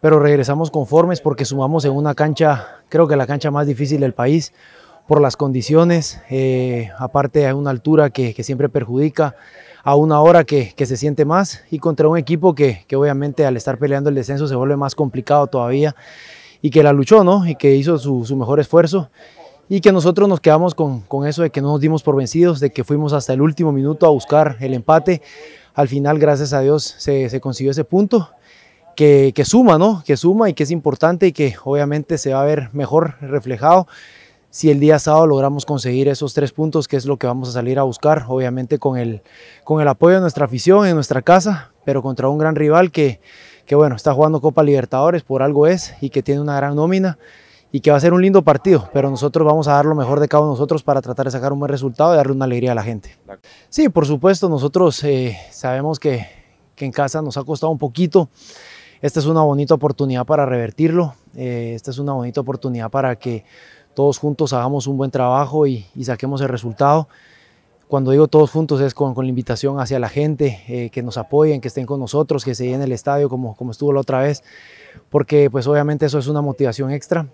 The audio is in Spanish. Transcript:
pero regresamos conformes porque sumamos en una cancha, creo que la cancha más difícil del país, por las condiciones, eh, aparte a una altura que, siempre perjudica, a una hora que, se siente más y contra un equipo que, obviamente al estar peleando el descenso se vuelve más complicado todavía y que la luchó ¿no? y que hizo su, mejor esfuerzo y que nosotros nos quedamos con, eso de que no nos dimos por vencidos, de que fuimos hasta el último minuto a buscar el empate. Al final, gracias a Dios, se, se consiguió ese punto que, suma, ¿no? Que suma y que es importante y que obviamente se va a ver mejor reflejado si el día sábado logramos conseguir esos tres puntos, que es lo que vamos a salir a buscar, obviamente con el, con el apoyo de nuestra afición, en nuestra casa, pero contra un gran rival que, que, bueno, está jugando Copa Libertadores, por algo es, y que tiene una gran nómina, y que va a ser un lindo partido, pero nosotros vamos a dar lo mejor de cada uno nosotros para tratar de sacar un buen resultado y darle una alegría a la gente. Sí, por supuesto, nosotros eh, sabemos que, que en casa nos ha costado un poquito, esta es una bonita oportunidad para revertirlo, eh, esta es una bonita oportunidad para que todos juntos hagamos un buen trabajo y, saquemos el resultado. Cuando digo todos juntos es con, la invitación hacia la gente, eh, que nos apoyen, que estén con nosotros, que se llenen el estadio como, como estuvo la otra vez, porque pues obviamente eso es una motivación extra.